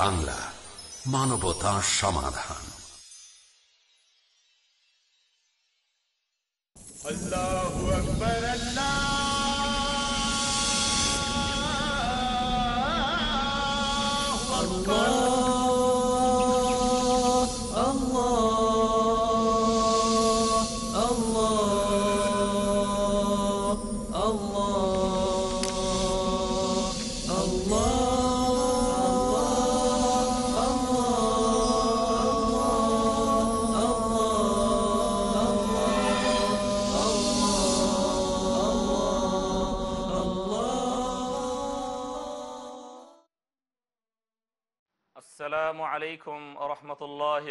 বাংলা মানবতা সমাধান আল্লাহু আকবার আল্লাহ Allah. আলাইকুম রহমতুল্লাহ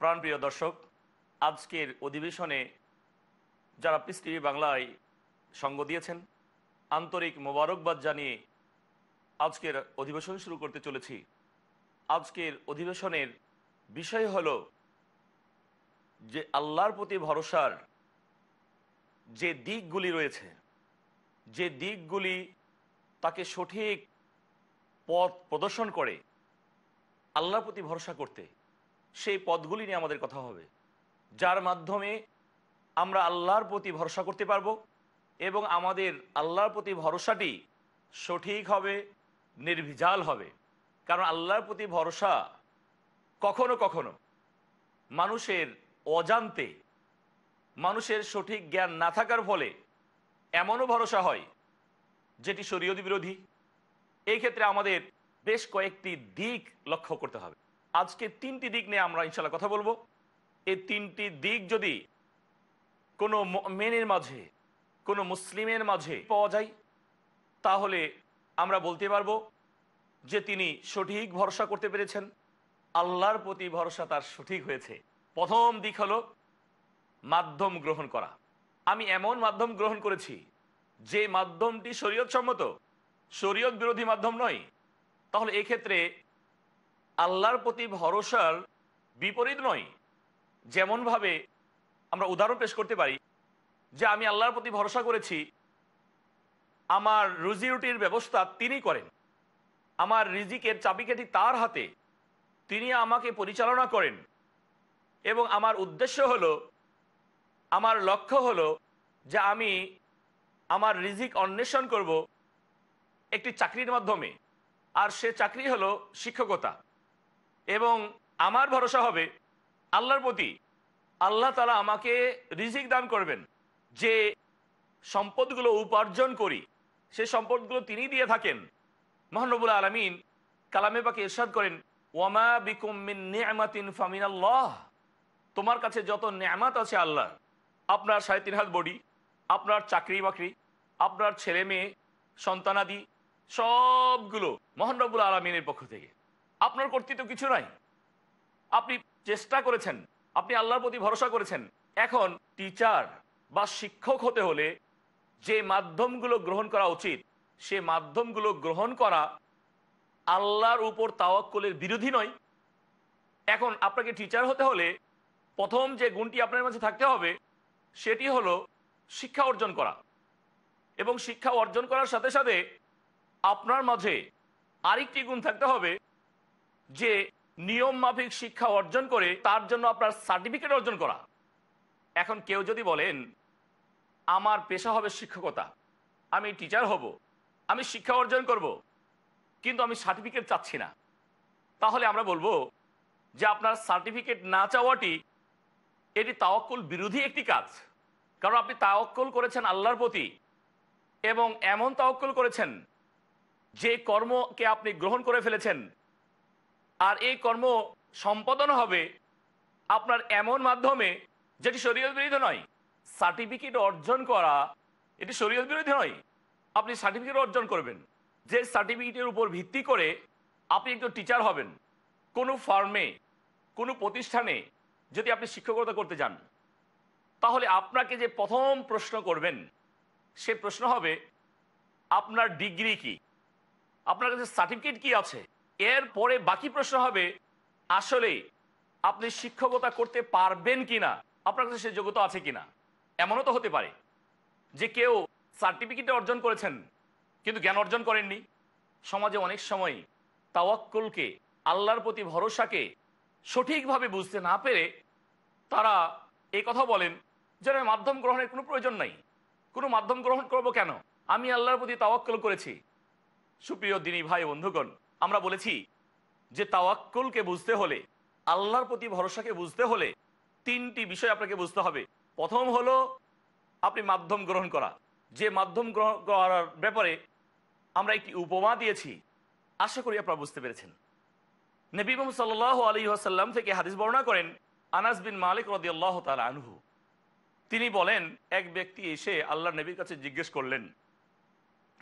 প্রাণ প্রিয় দর্শক আজকের অধিবেশনে যারা পিস টিভি বাংলায় সঙ্গ দিয়েছেন আন্তরিক মোবারকবাদ জানিয়ে আজকের অধিবেশন শুরু করতে চলেছি আজকের অধিবেশনের বিষয় হল যে আল্লাহর প্রতি ভরসার যে দিকগুলি রয়েছে যে দিকগুলি তাকে সঠিক পথ প্রদর্শন করে আল্লাহর প্রতি ভরসা করতে সেই পদগুলি নিয়ে আমাদের কথা হবে যার মাধ্যমে আমরা আল্লাহর প্রতি ভরসা করতে পারব এবং আমাদের আল্লাহর প্রতি ভরসাটি সঠিক হবে নির্ভিজাল হবে কারণ আল্লাহর প্রতি ভরসা কখনো কখনো মানুষের অজান্তে মানুষের সঠিক জ্ঞান না থাকার ফলে এমনও ভরসা হয় যেটি শরীয়ত বিরোধী এই ক্ষেত্রে আমাদের বেশ কয়েকটি দিক লক্ষ্য করতে হবে আজকে তিনটি দিক নিয়ে আমরা ইনশাল্লাহ কথা বলবো এই তিনটি দিক যদি কোনো মেনের মাঝে কোনো মুসলিমের মাঝে পাওয়া যায় তাহলে আমরা বলতে পারবো যে তিনি সঠিক ভরসা করতে পেরেছেন আল্লাহর প্রতি ভরসা তার সঠিক হয়েছে প্রথম দিক হলো মাধ্যম গ্রহণ করা আমি এমন মাধ্যম গ্রহণ করেছি যে মাধ্যমটি শরীয়ত সম্মত শরীয়ত বিরোধী মাধ্যম নয় তাহলে এক্ষেত্রে আল্লাহর প্রতি ভরসার বিপরীত নয় যেমনভাবে আমরা উদাহরণ পেশ করতে পারি যে আমি আল্লাহর প্রতি ভরসা করেছি আমার রুজি রুটির ব্যবস্থা তিনি করেন আমার রিজিকের চাবিকাঠি তার হাতে তিনি আমাকে পরিচালনা করেন এবং আমার উদ্দেশ্য হল আমার লক্ষ্য হল যে আমি আমার রিজিক অন্বেষণ করব একটি চাকরির মাধ্যমে আর সে চাকরি হলো শিক্ষকতা এবং আমার ভরসা হবে আল্লাহর প্রতি আল্লাহ তালা আমাকে রিজিক দান করবেন যে সম্পদগুলো উপার্জন করি সে সম্পদগুলো তিনি দিয়ে থাকেন মহানবুল আলমিন কালামে পাকে ইরশাদ করেন ওয়ামা বিকুমিন ফামিন আল্লাহ তোমার কাছে যত নিয়ামাত আছে আল্লাহ আপনার সাড়ে তিন হাত বডি আপনার চাকরি বাকরি আপনার ছেলে মেয়ে সন্তানাদি সবগুলো মোহানরবুল আলমিনের পক্ষ থেকে আপনার কর্তৃত্ব কিছু নাই আপনি চেষ্টা করেছেন আপনি আল্লাহর প্রতি ভরসা করেছেন এখন টিচার বা শিক্ষক হতে হলে যে মাধ্যমগুলো গ্রহণ করা উচিত সে মাধ্যমগুলো গ্রহণ করা আল্লাহর উপর তাওয়াক্কলের বিরোধী নয় এখন আপনাকে টিচার হতে হলে প্রথম যে গুণটি আপনার মাঝে থাকতে হবে সেটি হলো শিক্ষা অর্জন করা এবং শিক্ষা অর্জন করার সাথে সাথে আপনার মাঝে আরেকটি গুণ থাকতে হবে যে নিয়ম মাফিক শিক্ষা অর্জন করে তার জন্য আপনার সার্টিফিকেট অর্জন করা এখন কেউ যদি বলেন আমার পেশা হবে শিক্ষকতা আমি টিচার হব আমি শিক্ষা অর্জন করব কিন্তু আমি সার্টিফিকেট চাচ্ছি না তাহলে আমরা বলবো যে আপনার সার্টিফিকেট না চাওয়াটি এটি তাওয়াক্কুল বিরোধী একটি কাজ কারণ আপনি তাওয়াক্কুল করেছেন আল্লাহর প্রতি এবং এমন তাওয়াক্কুল করেছেন যে কর্মকে আপনি গ্রহণ করে ফেলেছেন আর এই কর্ম সম্পাদন হবে আপনার এমন মাধ্যমে যেটি শরীয়ত বিরোধী নয় সার্টিফিকেট অর্জন করা এটি শরীয়ত বিরোধী নয় আপনি সার্টিফিকেট অর্জন করবেন যে সার্টিফিকেটের উপর ভিত্তি করে আপনি একজন টিচার হবেন কোনো ফার্মে কোনো প্রতিষ্ঠানে যদি আপনি শিক্ষকতা করতে যান তাহলে আপনাকে যে প্রথম প্রশ্ন করবেন সে প্রশ্ন হবে আপনার ডিগ্রি কী আপনার কাছে সার্টিফিকেট কি আছে এর পরে বাকি প্রশ্ন হবে আসলে আপনি শিক্ষকতা করতে পারবেন কি না আপনার কাছে সে যোগ্যতা আছে কি না এমনও তো হতে পারে যে কেউ সার্টিফিকেট অর্জন করেছেন কিন্তু জ্ঞান অর্জন করেননি সমাজে অনেক সময় তাওয়াক্কুলকে আল্লাহর প্রতি ভরসাকে সঠিকভাবে বুঝতে না পেরে তারা এই কথা বলেন যে মাধ্যম গ্রহণের কোনো প্রয়োজন নাই কোনো মাধ্যম গ্রহণ করব কেন আমি আল্লাহর প্রতি তাওয়াক্কল করেছি সুপ্রিয় দিনী ভাই বন্ধুগণ আমরা বলেছি যে তাওয়াক্কুলকে বুঝতে হলে আল্লাহর প্রতি ভরসাকে বুঝতে হলে তিনটি বিষয় আপনাকে বুঝতে হবে প্রথম হলো আপনি মাধ্যম গ্রহণ করা যে মাধ্যম গ্রহণ করার ব্যাপারে আমরা একটি উপমা দিয়েছি আশা করি আপনারা বুঝতে পেরেছেন মোহাম্মদ সাল্লাহ আলী আসাল্লাম থেকে হাদিস বর্ণনা করেন আনাস বিন মালিক রদিয়াল্লাহ তাল আনহু তিনি বলেন এক ব্যক্তি এসে আল্লাহ নবীর কাছে জিজ্ঞেস করলেন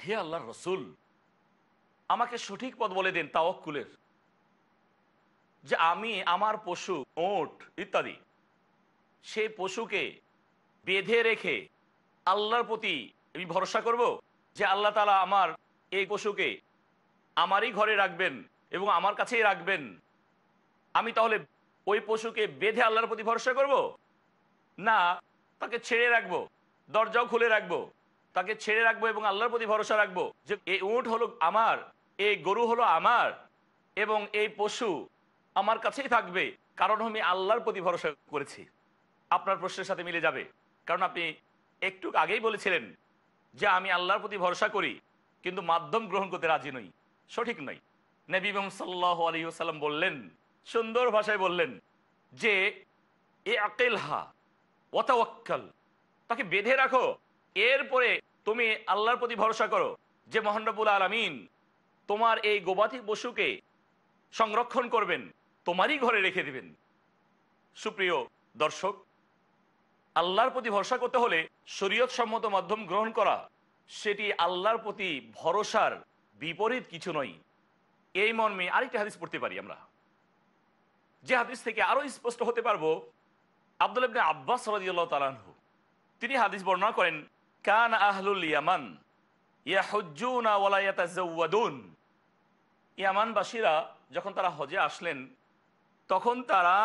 হে আল্লাহ রসুল আমাকে সঠিক পথ বলে দিন তাওয়াক্কুলের যে আমি আমার পশু ওট ইত্যাদি সেই পশুকে বেঁধে রেখে আল্লাহর প্রতি আমি ভরসা করব যে আল্লাহ তালা আমার এই পশুকে আমারই ঘরে রাখবেন এবং আমার কাছেই রাখবেন আমি তাহলে ওই পশুকে বেঁধে আল্লাহর প্রতি ভরসা করব না তাকে ছেড়ে রাখবো দরজাও খুলে রাখবো তাকে ছেড়ে রাখবো এবং আল্লাহর প্রতি ভরসা রাখবো যে এই উঠ হলো আমার এই গরু হলো আমার এবং এই পশু আমার কাছেই থাকবে কারণ আমি আল্লাহর প্রতি ভরসা করেছি আপনার প্রশ্নের সাথে মিলে যাবে কারণ আপনি একটু আগেই বলেছিলেন যে আমি আল্লাহর প্রতি ভরসা করি কিন্তু মাধ্যম গ্রহণ করতে রাজি নই সঠিক নয় নবী ইমাম সাল্লাহ আলহিউসাল্লাম বললেন সুন্দর ভাষায় বললেন যে এ আকেল হা ওয়াতাওয়াক্কাল তাকে বেঁধে রাখো এরপরে তুমি আল্লাহর প্রতি ভরসা করো যে মোহানরবুল আলমিন তোমার এই গোবাধি পশুকে সংরক্ষণ করবেন তোমারই ঘরে রেখে দিবেন সুপ্রিয় দর্শক আল্লাহর প্রতি ভরসা করতে হলে শরীয়ত সম্মত মাধ্যম গ্রহণ করা সেটি আল্লাহর প্রতি ভরসার বিপরীত কিছু নয় এই মর্মে আরেকটি হাদিস পড়তে পারি আমরা যে হাদিস থেকে আরও স্পষ্ট হতে পারবো আব্দুল ইবনে আব্বাস রাজিউল্লাহ তালানহু তিনি হাদিস বর্ণনা করেন কান আহলুল ইয়ামান ইয়া ইয়াহুজুনা ওয়ালাইয়া তাজ্জাউয়াদুন ইয়ামানবাসীরা যখন তারা হজে আসলেন তখন তারা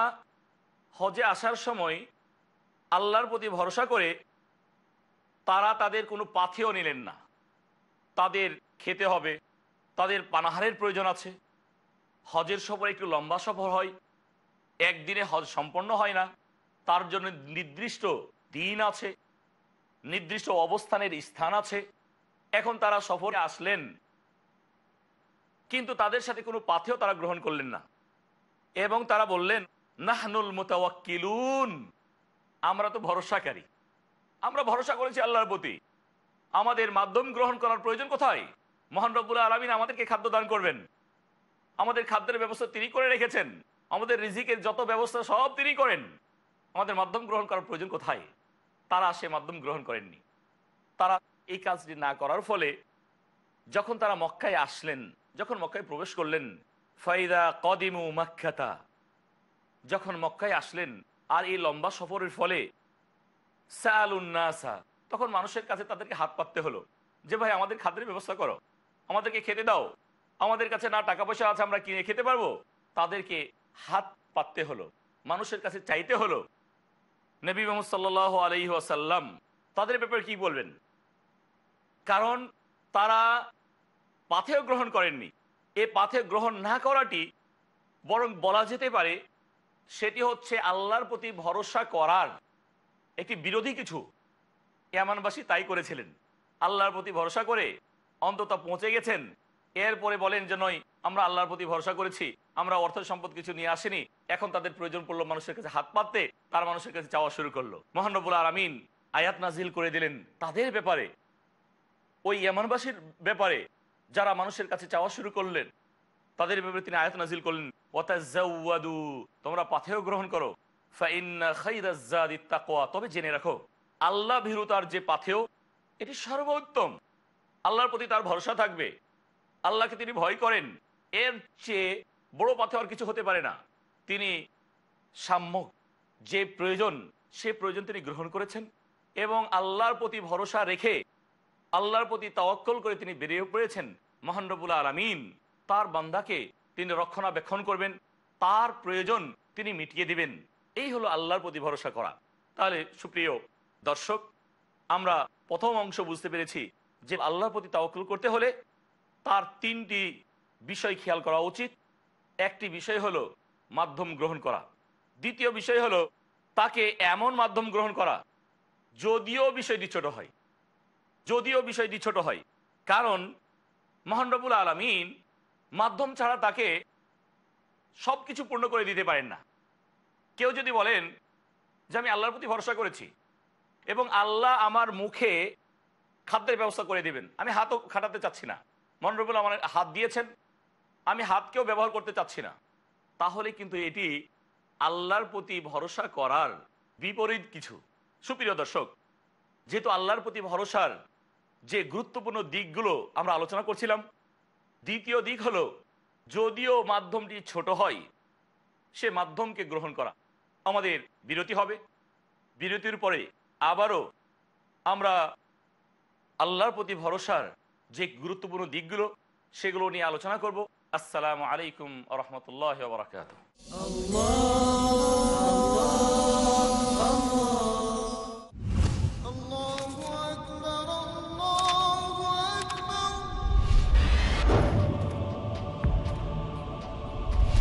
হজে আসার সময় আল্লাহর প্রতি ভরসা করে তারা তাদের কোনো পাথেও নিলেন না তাদের খেতে হবে তাদের পানাহারের প্রয়োজন আছে হজের সফর একটু লম্বা সফর হয় একদিনে হজ সম্পন্ন হয় না তার জন্য নির্দিষ্ট দিন আছে নির্দিষ্ট অবস্থানের স্থান আছে এখন তারা সফরে আসলেন কিন্তু তাদের সাথে কোনো পাথেও তারা গ্রহণ করলেন না এবং তারা বললেন নাহনুল মোতাওয়াক্কিলুন আমরা তো ভরসাকারী আমরা ভরসা করেছি আল্লাহর প্রতি আমাদের মাধ্যম গ্রহণ করার প্রয়োজন কোথায় মহান রব্বুল আলমিন আমাদেরকে খাদ্য দান করবেন আমাদের খাদ্যের ব্যবস্থা তিনি করে রেখেছেন আমাদের রিজিকের যত ব্যবস্থা সব তিনি করেন আমাদের মাধ্যম গ্রহণ করার প্রয়োজন কোথায় তারা সে মাধ্যম গ্রহণ করেননি তারা এই কাজটি না করার ফলে যখন তারা মক্কায় আসলেন যখন মক্কায় প্রবেশ করলেন ফাইদা কদিমু মাখ্যাতা যখন মক্কায় আসলেন আর এই লম্বা সফরের ফলে সালুন্নাসা তখন মানুষের কাছে তাদেরকে হাত পাততে হলো যে ভাই আমাদের খাদ্যের ব্যবস্থা করো আমাদেরকে খেতে দাও আমাদের কাছে না টাকা পয়সা আছে আমরা কিনে খেতে পারবো তাদেরকে হাত পাততে হলো মানুষের কাছে চাইতে হলো নবী মোহাম্মদ সাল্লাহ আলহি আসাল্লাম তাদের ব্যাপারে কি বলবেন কারণ তারা পাথেয় গ্রহণ করেননি এ পাথে গ্রহণ না করাটি বরং বলা যেতে পারে সেটি হচ্ছে আল্লাহর প্রতি ভরসা করার একটি বিরোধী কিছু ইয়ামানবাসী তাই করেছিলেন আল্লাহর প্রতি ভরসা করে অন্তত পৌঁছে গেছেন এরপরে বলেন যে নয় আমরা আল্লাহর প্রতি ভরসা করেছি আমরা অর্থ সম্পদ কিছু নিয়ে আসিনি এখন তাদের প্রয়োজন পড়লো মানুষের কাছে হাত পাততে তার মানুষের কাছে চাওয়া শুরু করলো মহানবুল আরামিন আয়াত নাজিল করে দিলেন তাদের ব্যাপারে ওই ইয়ামানবাসীর ব্যাপারে যারা মানুষের কাছে চাওয়া শুরু করলেন তাদের ব্যাপারে তিনি আয়াত নাজিল করলেন তোমরা পাথেও গ্রহণ করো তবে জেনে রাখো আল্লাহ ভীরুতার যে পাথেও এটি সর্বোত্তম আল্লাহর প্রতি তার ভরসা থাকবে আল্লাহকে তিনি ভয় করেন এর চেয়ে বড় পাথে আর কিছু হতে পারে না তিনি সাম্য যে প্রয়োজন সে প্রয়োজন তিনি গ্রহণ করেছেন এবং আল্লাহর প্রতি ভরসা রেখে আল্লাহর প্রতি তাওয়াক্কল করে তিনি বেরিয়ে পড়েছেন মহানরবুল আলমিন তার বান্দাকে তিনি রক্ষণাবেক্ষণ করবেন তার প্রয়োজন তিনি মিটিয়ে দিবেন এই হলো আল্লাহর প্রতি ভরসা করা তাহলে সুপ্রিয় দর্শক আমরা প্রথম অংশ বুঝতে পেরেছি যে আল্লাহর প্রতি তাওয়াক্কল করতে হলে তার তিনটি বিষয় খেয়াল করা উচিত একটি বিষয় হলো মাধ্যম গ্রহণ করা দ্বিতীয় বিষয় হলো তাকে এমন মাধ্যম গ্রহণ করা যদিও বিষয়টি ছোট হয় যদিও বিষয়টি ছোট হয় কারণ মহানরবুল আলমিন মাধ্যম ছাড়া তাকে সব কিছু পূর্ণ করে দিতে পারেন না কেউ যদি বলেন যে আমি আল্লাহর প্রতি ভরসা করেছি এবং আল্লাহ আমার মুখে খাদ্যের ব্যবস্থা করে দিবেন আমি হাতও খাটাতে চাচ্ছি না মহানরবুল আমার হাত দিয়েছেন আমি হাতকেও ব্যবহার করতে চাচ্ছি না তাহলে কিন্তু এটি আল্লাহর প্রতি ভরসা করার বিপরীত কিছু সুপ্রিয় দর্শক যেহেতু আল্লাহর প্রতি ভরসার যে গুরুত্বপূর্ণ দিকগুলো আমরা আলোচনা করছিলাম দ্বিতীয় দিক হলো যদিও মাধ্যমটি ছোট হয় সে মাধ্যমকে গ্রহণ করা আমাদের বিরতি হবে বিরতির পরে আবারও আমরা আল্লাহর প্রতি ভরসার যে গুরুত্বপূর্ণ দিকগুলো সেগুলো নিয়ে আলোচনা করব আসসালামু আলাইকুম রহমতুল্লাহ বরাকাত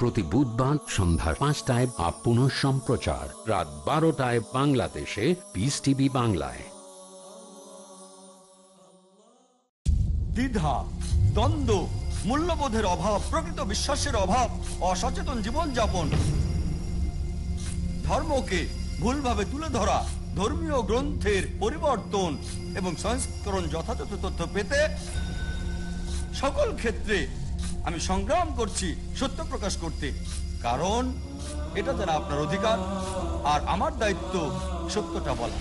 প্রতি বুধবার সন্ধ্যা পাঁচটায় আপ পুনঃ সম্প্রচার রাত বারোটায় বাংলাদেশে পিস টিভি বাংলায় দ্বিধা দ্বন্দ্ব মূল্যবোধের অভাব প্রকৃত বিশ্বাসের অভাব অসচেতন জীবনযাপন ধর্মকে ভুলভাবে তুলে ধরা ধর্মীয় গ্রন্থের পরিবর্তন এবং সংস্করণ যথাযথ তথ্য পেতে সকল ক্ষেত্রে আমি সংগ্রাম করছি সত্য প্রকাশ করতে কারণ এটা তারা আপনার অধিকার আর আমার দায়িত্ব সত্যটা বলা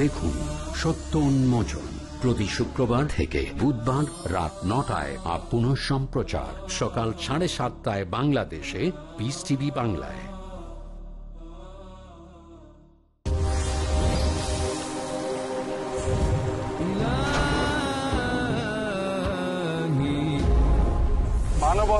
দেখুন সত্য উন্মোচন প্রতি শুক্রবার থেকে বুধবার রাত নটায় আর পুনঃ সম্প্রচার সকাল সাড়ে সাতটায় বাংলাদেশে বিস টিভি বাংলায়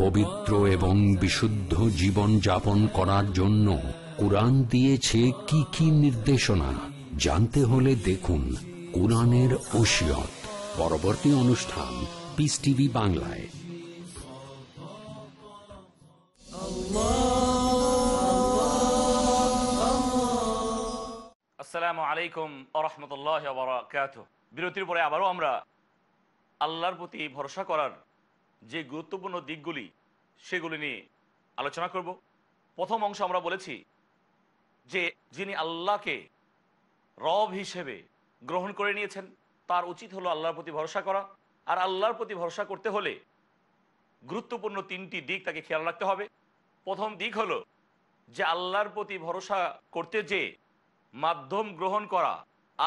পবিত্র এবং বিশুদ্ধ জীবন যাপন করার জন্য কোরআন দিয়েছে কি কি নির্দেশনা জানতে হলে দেখুন কোরআনের ওসিয়ত পরবর্তী অনুষ্ঠান পিস টিভি বাংলায় আসসালামু আলাইকুম আ বিরতির পরে আবারও আমরা আল্লাহর প্রতি ভরসা করার যে গুরুত্বপূর্ণ দিকগুলি সেগুলি নিয়ে আলোচনা করব প্রথম অংশ আমরা বলেছি যে যিনি আল্লাহকে রব হিসেবে গ্রহণ করে নিয়েছেন তার উচিত হলো আল্লাহর প্রতি ভরসা করা আর আল্লাহর প্রতি ভরসা করতে হলে গুরুত্বপূর্ণ তিনটি দিক তাকে খেয়াল রাখতে হবে প্রথম দিক হলো যে আল্লাহর প্রতি ভরসা করতে যে মাধ্যম গ্রহণ করা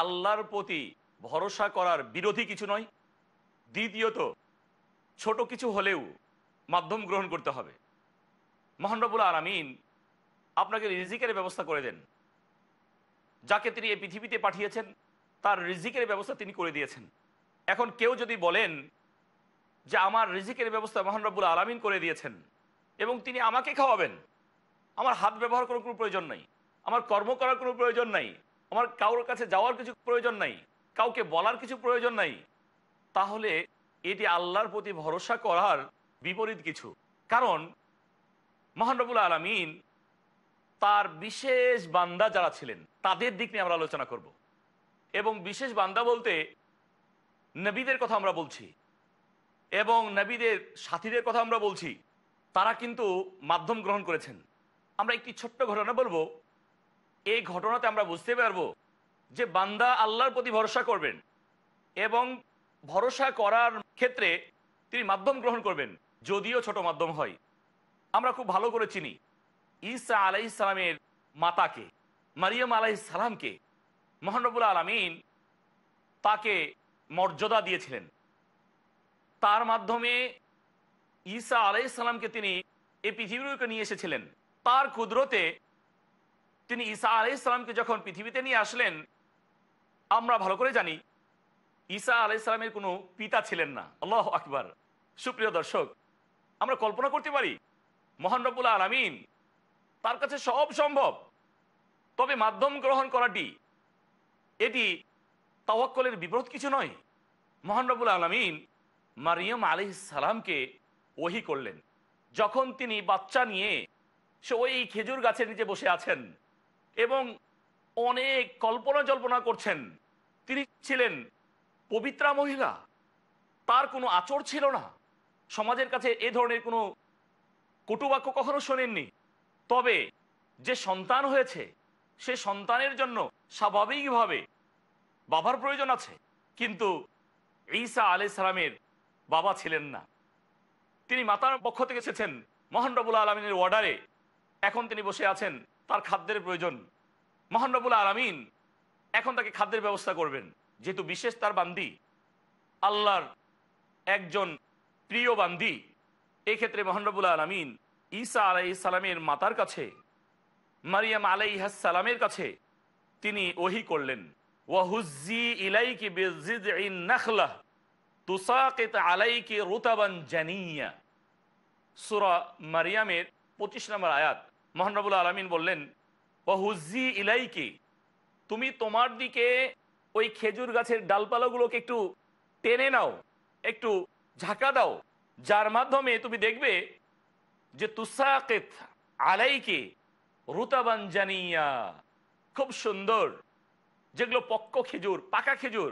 আল্লাহর প্রতি ভরসা করার বিরোধী কিছু নয় দ্বিতীয়ত ছোট কিছু হলেও মাধ্যম গ্রহণ করতে হবে মহানরবুল আরামিন আপনাকে রিজিকের ব্যবস্থা করে দেন যাকে তিনি এই পৃথিবীতে পাঠিয়েছেন তার রিজিকের ব্যবস্থা তিনি করে দিয়েছেন এখন কেউ যদি বলেন যে আমার রিজিকের ব্যবস্থা মহানরবুল আলামিন করে দিয়েছেন এবং তিনি আমাকে খাওয়াবেন আমার হাত ব্যবহার করার কোনো প্রয়োজন নাই আমার কর্ম করার কোনো প্রয়োজন নাই আমার কারোর কাছে যাওয়ার কিছু প্রয়োজন নাই কাউকে বলার কিছু প্রয়োজন নাই তাহলে এটি আল্লাহর প্রতি ভরসা করার বিপরীত কিছু কারণ মহানবুল আলমিন তার বিশেষ বান্দা যারা ছিলেন তাদের দিক নিয়ে আমরা আলোচনা করব এবং বিশেষ বান্দা বলতে নবীদের কথা আমরা বলছি এবং নবীদের সাথীদের কথা আমরা বলছি তারা কিন্তু মাধ্যম গ্রহণ করেছেন আমরা একটি ছোট্ট ঘটনা বলবো এই ঘটনাতে আমরা বুঝতে পারবো যে বান্দা আল্লাহর প্রতি ভরসা করবেন এবং ভরসা করার ক্ষেত্রে তিনি মাধ্যম গ্রহণ করবেন যদিও ছোট মাধ্যম হয় আমরা খুব ভালো করে চিনি ঈসা আলাই ইসলামের মাতাকে মারিয়াম আলাই সালামকে মহানবুল আলমিন তাকে মর্যাদা দিয়েছিলেন তার মাধ্যমে ঈসা আলাই ইসলামকে তিনি এই পৃথিবীকে নিয়ে এসেছিলেন তার কুদরতে তিনি ঈসা আলাই যখন পৃথিবীতে নিয়ে আসলেন আমরা ভালো করে জানি ঈসা আলাইসালামের কোনো পিতা ছিলেন না আল্লাহ আকবার সুপ্রিয় দর্শক আমরা কল্পনা করতে পারি মহানরবুল আলমিন তার কাছে সব সম্ভব তবে মাধ্যম গ্রহণ করাটি এটি তওয়াক্কলের বিপরীত কিছু নয় মহানরবুল আলমিন মারিয়াম আলি সালামকে ওহি করলেন যখন তিনি বাচ্চা নিয়ে সে ওই খেজুর গাছের নিচে বসে আছেন এবং অনেক কল্পনা জল্পনা করছেন তিনি ছিলেন পবিত্রা মহিলা তার কোনো আচর ছিল না সমাজের কাছে এ ধরনের কোনো কটুবাক্য কখনো শোনেননি তবে যে সন্তান হয়েছে সে সন্তানের জন্য স্বাভাবিকভাবে বাবার প্রয়োজন আছে কিন্তু ঈসা আলি সালামের বাবা ছিলেন না তিনি মাতার পক্ষ থেকে এসেছেন মহান আলমিনের অর্ডারে এখন তিনি বসে আছেন তার খাদ্যের প্রয়োজন মহান আলমিন এখন তাকে খাদ্যের ব্যবস্থা করবেন যেহেতু বিশেষ তার বান্দি আল্লাহর একজন প্রিয় বান্দি এক্ষেত্রে মোহানরবুল আলমিন ঈসা আলাই মাতার কাছে মারিয়াম আলাই সালামের কাছে তিনি ওহি করলেন ওয়াহুজি ইলাইকি বেজিদ নাখলাহ তুসাকিত আলাইকে রুতাবান জানিয়া সুরা মারিয়ামের পঁচিশ নম্বর আয়াত মোহানরবুল আলমিন বললেন ওয়াহুজি ইলাইকে তুমি তোমার দিকে ওই খেজুর গাছের ডালপালাগুলোকে একটু টেনে নাও একটু ঝাঁকা দাও যার মাধ্যমে তুমি দেখবে যে তুসাকেত আলাইকে রুতাবান জানিয়া খুব সুন্দর যেগুলো পক্ক খেজুর পাকা খেজুর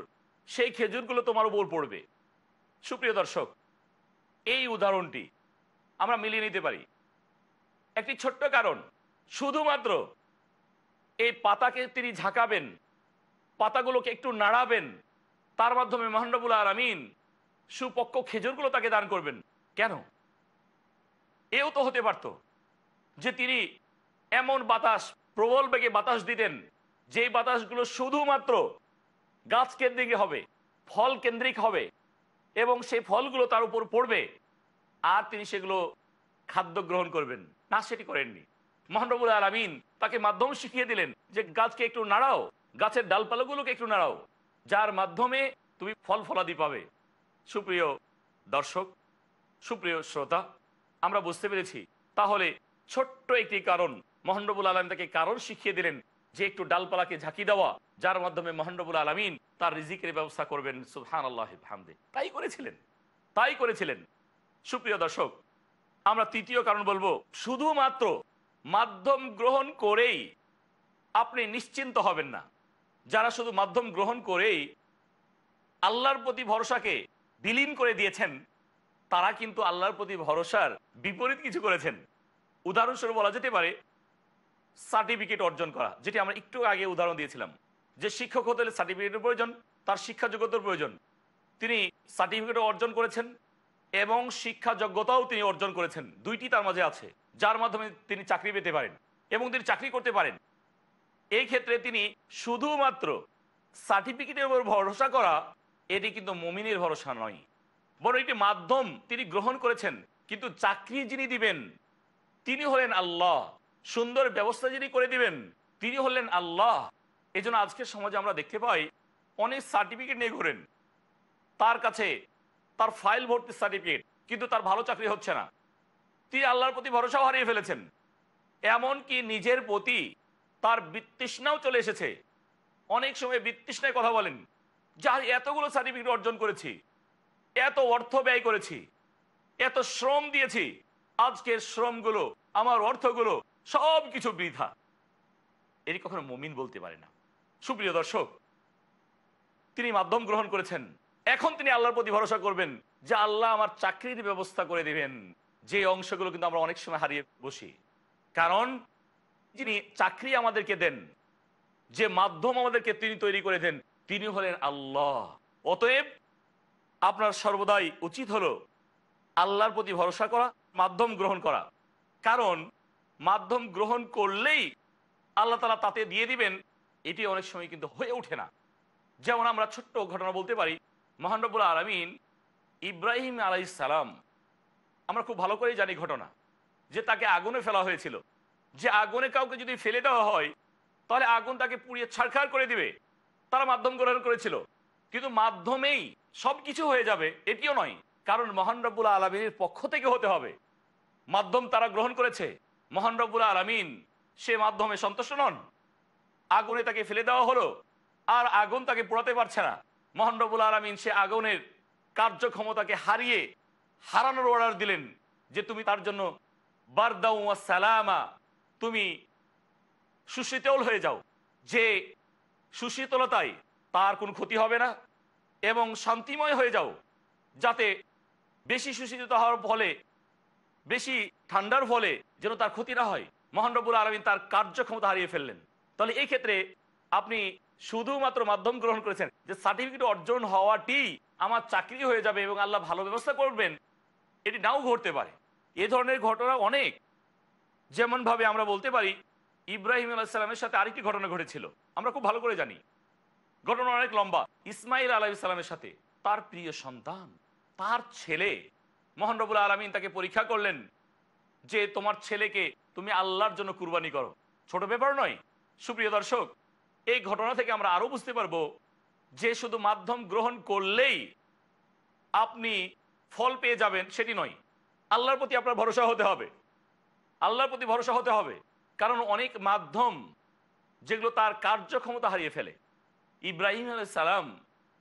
সেই খেজুরগুলো তোমার উপর পড়বে সুপ্রিয় দর্শক এই উদাহরণটি আমরা মিলিয়ে নিতে পারি একটি ছোট্ট কারণ শুধুমাত্র এই পাতাকে তিনি ঝাঁকাবেন পাতাগুলোকে একটু নাড়াবেন তার মাধ্যমে মহানবুল আমিন সুপক্ষ খেজুরগুলো তাকে দান করবেন কেন এও তো হতে পারত যে তিনি এমন বাতাস প্রবল বেগে বাতাস দিতেন যে বাতাসগুলো শুধুমাত্র গাছ কেন্দ্রিক হবে ফল কেন্দ্রিক হবে এবং সেই ফলগুলো তার উপর পড়বে আর তিনি সেগুলো খাদ্য গ্রহণ করবেন না সেটি করেননি মহানবুল আমিন তাকে মাধ্যম শিখিয়ে দিলেন যে গাছকে একটু নাড়াও গাছের ডালপালাগুলোকে একটু নাড়াও যার মাধ্যমে তুমি ফল ফলাদি পাবে সুপ্রিয় দর্শক সুপ্রিয় শ্রোতা আমরা বুঝতে পেরেছি তাহলে ছোট্ট একটি কারণ মহান্ডবুল আলম তাকে কারণ শিখিয়ে দিলেন যে একটু ডালপালাকে ঝাঁকি দেওয়া যার মাধ্যমে মহানরবুল আলমিন তার রিজিকের ব্যবস্থা করবেন সুহান আল্লাহ হামদে তাই করেছিলেন তাই করেছিলেন সুপ্রিয় দর্শক আমরা তৃতীয় কারণ বলবো শুধুমাত্র মাধ্যম গ্রহণ করেই আপনি নিশ্চিন্ত হবেন না যারা শুধু মাধ্যম গ্রহণ করেই আল্লাহর প্রতি ভরসাকে বিলীন করে দিয়েছেন তারা কিন্তু আল্লাহর প্রতি ভরসার বিপরীত কিছু করেছেন উদাহরণস্বরূপ বলা যেতে পারে সার্টিফিকেট অর্জন করা যেটি আমরা একটু আগে উদাহরণ দিয়েছিলাম যে শিক্ষক হতে হলে সার্টিফিকেটের প্রয়োজন তার শিক্ষা যোগ্যতার প্রয়োজন তিনি সার্টিফিকেটও অর্জন করেছেন এবং শিক্ষা যোগ্যতাও তিনি অর্জন করেছেন দুইটি তার মাঝে আছে যার মাধ্যমে তিনি চাকরি পেতে পারেন এবং তিনি চাকরি করতে পারেন এই ক্ষেত্রে তিনি শুধুমাত্র সার্টিফিকেটের উপর ভরসা করা এটি কিন্তু মমিনের ভরসা নয় বড় একটি মাধ্যম তিনি গ্রহণ করেছেন কিন্তু চাকরি যিনি দিবেন তিনি হলেন আল্লাহ সুন্দর ব্যবস্থা যিনি করে দিবেন তিনি হলেন আল্লাহ এজন্য আজকের সমাজে আমরা দেখতে পাই অনেক সার্টিফিকেট নিয়ে ঘোরেন তার কাছে তার ফাইল ভর্তি সার্টিফিকেট কিন্তু তার ভালো চাকরি হচ্ছে না তিনি আল্লাহর প্রতি ভরসাও হারিয়ে ফেলেছেন এমনকি নিজের প্রতি তার বিতৃষ্ণাও চলে এসেছে অনেক সময় বিতৃষ্ণায় কথা বলেন যার এতগুলো সার্টিফিকেট অর্জন করেছি এত অর্থ ব্যয় করেছি এত শ্রম দিয়েছি আজকে শ্রমগুলো আমার অর্থগুলো সব কিছু বৃথা এটি কখনো মমিন বলতে পারে না সুপ্রিয় দর্শক তিনি মাধ্যম গ্রহণ করেছেন এখন তিনি আল্লাহর প্রতি ভরসা করবেন যে আল্লাহ আমার চাকরির ব্যবস্থা করে দেবেন যে অংশগুলো কিন্তু আমরা অনেক সময় হারিয়ে বসি কারণ যিনি চাকরি আমাদেরকে দেন যে মাধ্যম আমাদেরকে তিনি তৈরি করে দেন তিনি হলেন আল্লাহ অতএব আপনার সর্বদাই উচিত হলো আল্লাহর প্রতি ভরসা করা মাধ্যম গ্রহণ করা কারণ মাধ্যম গ্রহণ করলেই আল্লাহ তালা তাতে দিয়ে দিবেন এটি অনেক সময় কিন্তু হয়ে ওঠে না যেমন আমরা ছোট্ট ঘটনা বলতে পারি মহানবুল আলমিন ইব্রাহিম আলাইসালাম আমরা খুব ভালো করেই জানি ঘটনা যে তাকে আগুনে ফেলা হয়েছিল যে আগুনে কাউকে যদি ফেলে দেওয়া হয় তাহলে আগুন তাকে পুড়িয়ে ছাড়খাড় করে দিবে তারা মাধ্যম গ্রহণ করেছিল কিন্তু মাধ্যমেই সব কিছু হয়ে যাবে এটিও নয় কারণ মহান রব্বুল আলমিনের পক্ষ থেকে হতে হবে মাধ্যম তারা গ্রহণ করেছে মহান রব্বুল আলমিন সে মাধ্যমে সন্তুষ্ট নন আগুনে তাকে ফেলে দেওয়া হলো আর আগুন তাকে পোড়াতে পারছে না মহান রব্বুল আলমিন সে আগুনের কার্যক্ষমতাকে হারিয়ে হারানোর অর্ডার দিলেন যে তুমি তার জন্য বারদাউ সালামা তুমি সুশীতল হয়ে যাও যে সুশীতলতায় তার কোনো ক্ষতি হবে না এবং শান্তিময় হয়ে যাও যাতে বেশি সুশীত হওয়ার ফলে বেশি ঠান্ডার ফলে যেন তার ক্ষতি না হয় মহানবুল আলমিন তার কার্যক্ষমতা হারিয়ে ফেললেন তাহলে এই ক্ষেত্রে আপনি শুধুমাত্র মাধ্যম গ্রহণ করেছেন যে সার্টিফিকেট অর্জন হওয়াটি আমার চাকরি হয়ে যাবে এবং আল্লাহ ভালো ব্যবস্থা করবেন এটি নাও ঘটতে পারে এ ধরনের ঘটনা অনেক যেমনভাবে আমরা বলতে পারি ইব্রাহিম আলাহিসাল্লামের সাথে আরেকটি ঘটনা ঘটেছিল আমরা খুব ভালো করে জানি ঘটনা অনেক লম্বা ইসমাইল আলাহিসাল্লামের সাথে তার প্রিয় সন্তান তার ছেলে মোহানবুল আলমিন তাকে পরীক্ষা করলেন যে তোমার ছেলেকে তুমি আল্লাহর জন্য কুরবানি করো ছোট ব্যাপার নয় সুপ্রিয় দর্শক এই ঘটনা থেকে আমরা আরও বুঝতে পারবো যে শুধু মাধ্যম গ্রহণ করলেই আপনি ফল পেয়ে যাবেন সেটি নয় আল্লাহর প্রতি আপনার ভরসা হতে হবে আল্লাহর প্রতি ভরসা হতে হবে কারণ অনেক মাধ্যম যেগুলো তার কার্যক্ষমতা হারিয়ে ফেলে ইব্রাহিম সালাম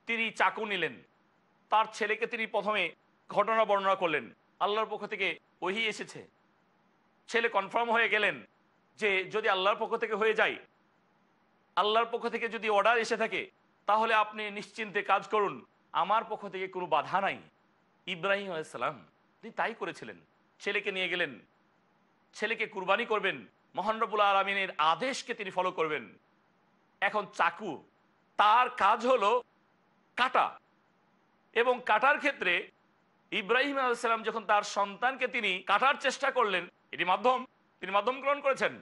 তিনি চাকু নিলেন তার ছেলেকে তিনি প্রথমে ঘটনা বর্ণনা করলেন আল্লাহর পক্ষ থেকে ওহি এসেছে ছেলে কনফার্ম হয়ে গেলেন যে যদি আল্লাহর পক্ষ থেকে হয়ে যায় আল্লাহর পক্ষ থেকে যদি অর্ডার এসে থাকে তাহলে আপনি নিশ্চিন্তে কাজ করুন আমার পক্ষ থেকে কোনো বাধা নাই ইব্রাহিম আলাইসালাম তিনি তাই করেছিলেন ছেলেকে নিয়ে গেলেন ছেলেকে কুরবানি করবেন মহানরবুল আলমিনের আদেশকে তিনি ফলো করবেন এখন চাকু তার কাজ হলো কাটা এবং কাটার ক্ষেত্রে ইব্রাহিম আলসালাম যখন তার সন্তানকে তিনি কাটার চেষ্টা করলেন এটি মাধ্যম তিনি মাধ্যম গ্রহণ করেছেন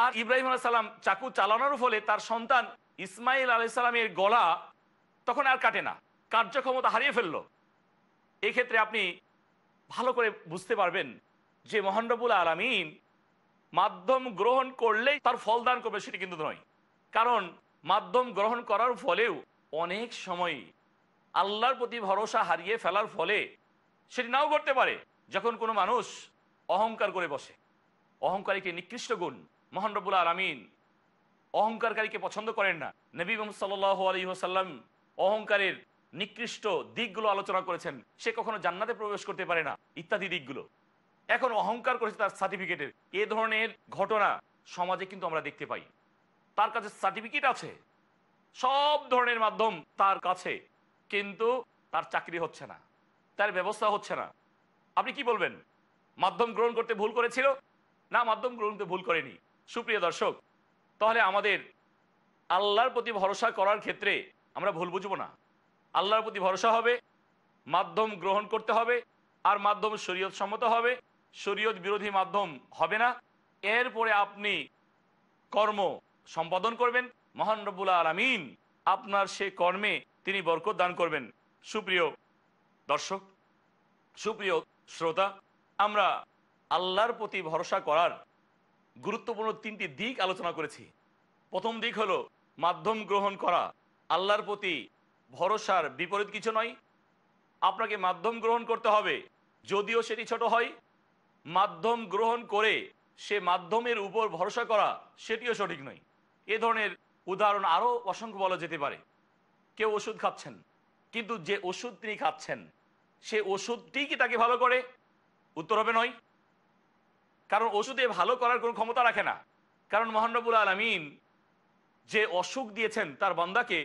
আর ইব্রাহিম আলাইসাল্লাম চাকু চালানোর ফলে তার সন্তান ইসমাইল আলাইসাল্লামের গলা তখন আর কাটে না কার্যক্ষমতা হারিয়ে ফেললো এক্ষেত্রে আপনি ভালো করে বুঝতে পারবেন যে মহানরবুল আলমিন মাধ্যম গ্রহণ করলেই তার ফল দান করবে সেটি কিন্তু নয় কারণ মাধ্যম গ্রহণ করার ফলেও অনেক সময় আল্লাহর প্রতি ভরসা হারিয়ে ফেলার ফলে সেটি নাও করতে পারে যখন কোনো মানুষ অহংকার করে বসে অহংকারীকে নিকৃষ্ট গুণ মহানরবুল আলমিন অহংকারকারীকে পছন্দ করেন না নবী মোহাম্মদ সাল্লাহ আলী সাল্লাম অহংকারের নিকৃষ্ট দিকগুলো আলোচনা করেছেন সে কখনো জান্নাতে প্রবেশ করতে পারে না ইত্যাদি দিকগুলো এখন অহংকার করেছে তার সার্টিফিকেটের এ ধরনের ঘটনা সমাজে কিন্তু আমরা দেখতে পাই তার কাছে সার্টিফিকেট আছে সব ধরনের মাধ্যম তার কাছে কিন্তু তার চাকরি হচ্ছে না তার ব্যবস্থা হচ্ছে না আপনি কি বলবেন মাধ্যম গ্রহণ করতে ভুল করেছিল না মাধ্যম গ্রহণ করতে ভুল করেনি সুপ্রিয় দর্শক তাহলে আমাদের আল্লাহর প্রতি ভরসা করার ক্ষেত্রে আমরা ভুল বুঝবো না আল্লাহর প্রতি ভরসা হবে মাধ্যম গ্রহণ করতে হবে আর মাধ্যম শরীয়ত সম্মত হবে শরীয়ত বিরোধী মাধ্যম হবে না এরপরে আপনি কর্ম সম্পাদন করবেন মহান রব্বুল আলমিন আপনার সে কর্মে তিনি বরকত দান করবেন সুপ্রিয় দর্শক সুপ্রিয় শ্রোতা আমরা আল্লাহর প্রতি ভরসা করার গুরুত্বপূর্ণ তিনটি দিক আলোচনা করেছি প্রথম দিক হলো মাধ্যম গ্রহণ করা আল্লাহর প্রতি ভরসার বিপরীত কিছু নয় আপনাকে মাধ্যম গ্রহণ করতে হবে যদিও সেটি ছোট হয় মাধ্যম গ্রহণ করে সে মাধ্যমের উপর ভরসা করা সেটিও সঠিক নয় এ ধরনের উদাহরণ আরও অসংখ্য বলা যেতে পারে কেউ ওষুধ খাচ্ছেন কিন্তু যে ওষুধ তিনি খাচ্ছেন সে ওষুধটি কি তাকে ভালো করে উত্তর হবে নয় কারণ ওষুধে ভালো করার কোনো ক্ষমতা রাখে না কারণ মহানবুল আলমিন যে অসুখ দিয়েছেন তার বন্দাকে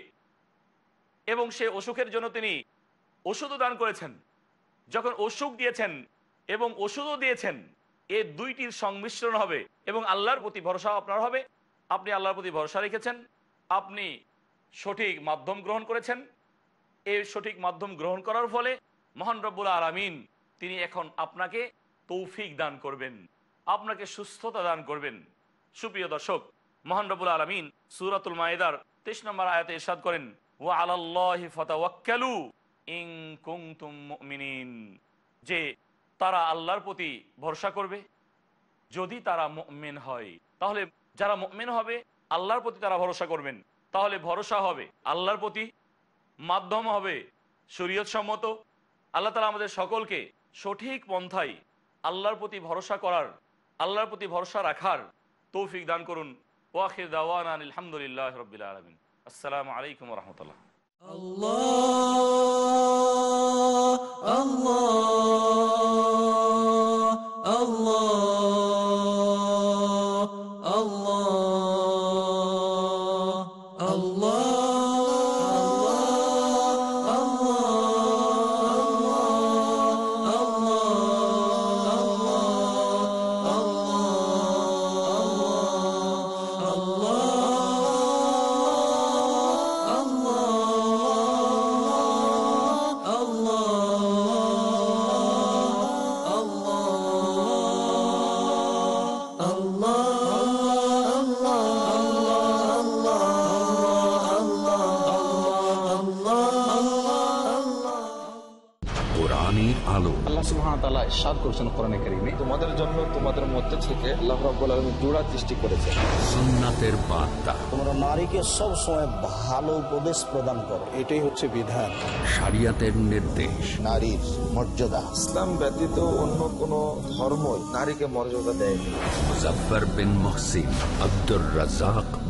এবং সে অসুখের জন্য তিনি ওষুধও দান করেছেন যখন অসুখ দিয়েছেন এবং ওষুধও দিয়েছেন এ দুইটির সংমিশ্রণ হবে এবং আল্লাহর প্রতি ভরসাও আপনার হবে আপনি আল্লাহর প্রতি ভরসা রেখেছেন আপনি সঠিক মাধ্যম গ্রহণ করেছেন এই সঠিক মাধ্যম গ্রহণ করার ফলে মহান রব্বুল আলমিন তিনি এখন আপনাকে তৌফিক দান করবেন আপনাকে সুস্থতা দান করবেন সুপ্রিয় দর্শক মহান রবুল আলমিন সুরাতুল মায়েদার তেইশ নম্বর আয়াতে ইরশাদ করেন ও আল্লাহ ফতাওয়াক্কালু ইং কুং যে তারা আল্লাহর প্রতি ভরসা করবে যদি তারা মেন হয় তাহলে যারা মেন হবে আল্লাহর প্রতি তারা ভরসা করবেন তাহলে ভরসা হবে আল্লাহর প্রতি মাধ্যম হবে শরীয়ত সম্মত আল্লাহ তালা আমাদের সকলকে সঠিক পন্থায় আল্লাহর প্রতি ভরসা করার আল্লাহর প্রতি ভরসা রাখার তৌফিক দান করুন ওয়াখির দাওয়ান আলহামদুলিল্লাহ রবিল্লা আলমিন আসসালামু আলাইকুম রহমতুল্লাহ আল্লাহ তালা ইসাদ করছেন কোরআনে কারিমে তোমাদের জন্য তোমাদের মধ্যে থেকে আল্লাহ করেছে সুন্নাতের বার্তা তোমরা নারীকে সব ভালো উপদেশ প্রদান করো এটাই হচ্ছে বিধান শরিয়াতের নির্দেশ নারীর মর্যাদা ইসলাম ব্যতীত অন্য কোন ধর্ম নারীকে মর্যাদা দেয় মুজফার বিন মহসিন আব্দুর রাজাক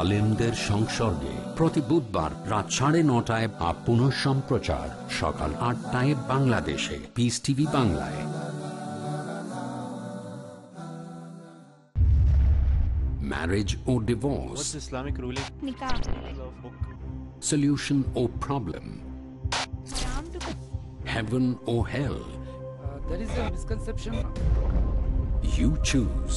আলেমদের সংসর্গে প্রতি বুধবার রাত সাড়ে নটায় বা পুনঃ সম্প্রচার সকাল আটটায় বাংলাদেশে পিস টিভি বাংলায় ম্যারেজ ও ডিভোর্স ইসলামিক রুলিং সলিউশন ও problem heaven or hell. Uh, there is a misconception. You choose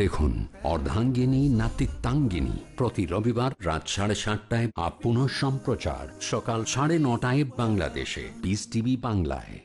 দেখুন অর্ধাঙ্গিনী নাতিত্বাঙ্গিনী প্রতি রবিবার রাত সাড়ে সাতটায় আপন সম্প্রচার সকাল সাড়ে নটায় বাংলাদেশে পিস টিভি বাংলায়